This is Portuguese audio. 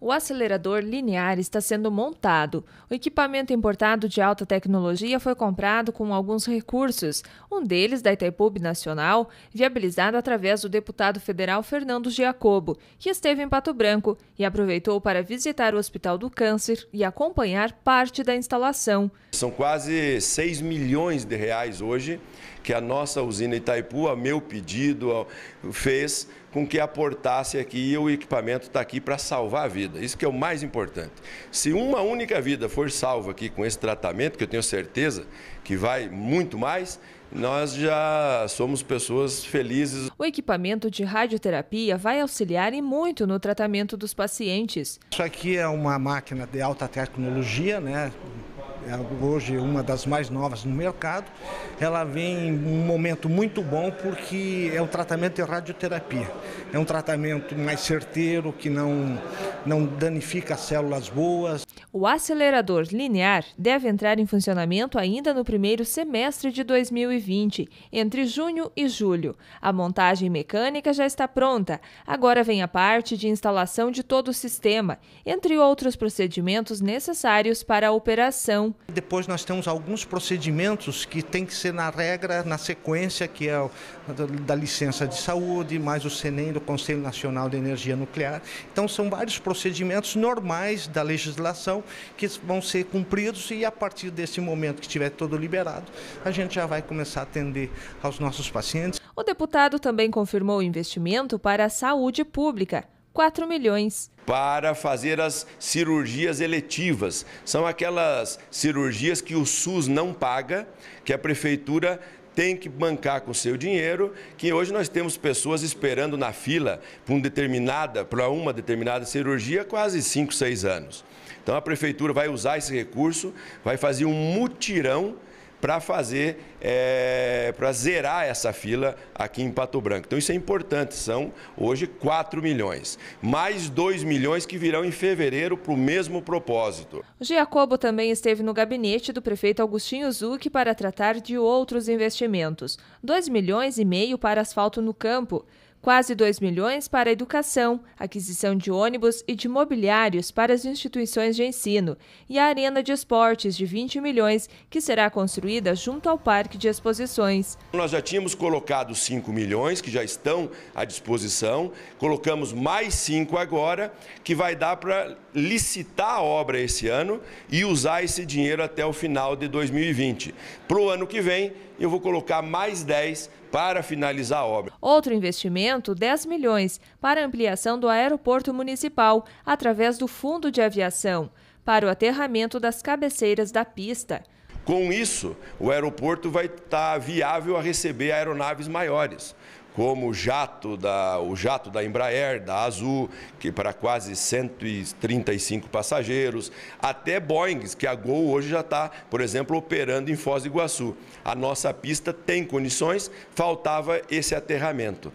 O acelerador linear está sendo montado. O equipamento importado de alta tecnologia foi comprado com alguns recursos, um deles da Itaipub Nacional, viabilizado através do deputado federal Fernando Giacobo, que esteve em Pato Branco e aproveitou para visitar o Hospital do Câncer e acompanhar parte da instalação. São quase 6 milhões de reais hoje que a nossa usina Itaipu, a meu pedido, fez com que aportasse aqui e o equipamento está aqui para salvar a vida. Isso que é o mais importante. Se uma única vida for salva aqui com esse tratamento, que eu tenho certeza que vai muito mais, nós já somos pessoas felizes. O equipamento de radioterapia vai auxiliar e muito no tratamento dos pacientes. Isso aqui é uma máquina de alta tecnologia, né? É, hoje uma das mais novas no mercado, ela vem em um momento muito bom porque é um tratamento de radioterapia. É um tratamento mais certeiro, que não, não danifica as células boas. O acelerador linear deve entrar em funcionamento ainda no primeiro semestre de 2020, entre junho e julho. A montagem mecânica já está pronta. Agora vem a parte de instalação de todo o sistema, entre outros procedimentos necessários para a operação depois nós temos alguns procedimentos que tem que ser na regra, na sequência, que é o, da licença de saúde, mais o CENEM do Conselho Nacional de Energia Nuclear. Então são vários procedimentos normais da legislação que vão ser cumpridos e a partir desse momento que estiver todo liberado, a gente já vai começar a atender aos nossos pacientes. O deputado também confirmou investimento para a saúde pública. 4 milhões para fazer as cirurgias eletivas. São aquelas cirurgias que o SUS não paga, que a prefeitura tem que bancar com seu dinheiro, que hoje nós temos pessoas esperando na fila para um determinada, para uma determinada cirurgia quase 5, 6 anos. Então a prefeitura vai usar esse recurso, vai fazer um mutirão para fazer, é, para zerar essa fila aqui em Pato Branco. Então isso é importante, são hoje 4 milhões, mais 2 milhões que virão em fevereiro para o mesmo propósito. O Giacobo também esteve no gabinete do prefeito Agostinho Zuc para tratar de outros investimentos, 2 milhões e meio para asfalto no campo, quase 2 milhões para a educação, aquisição de ônibus e de mobiliários para as instituições de ensino e a arena de esportes de 20 milhões que será construída junto ao parque de exposições. Nós já tínhamos colocado 5 milhões que já estão à disposição, colocamos mais 5 agora que vai dar para licitar a obra esse ano e usar esse dinheiro até o final de 2020. Para o ano que vem, eu vou colocar mais 10 para finalizar a obra. Outro investimento, 10 milhões, para ampliação do aeroporto municipal, através do Fundo de Aviação, para o aterramento das cabeceiras da pista. Com isso, o aeroporto vai estar viável a receber aeronaves maiores como o jato da, o jato da Embraer, da Azul, que para quase 135 passageiros, até Boeings, que a Gol hoje já está, por exemplo, operando em Foz do Iguaçu. A nossa pista tem condições, faltava esse aterramento.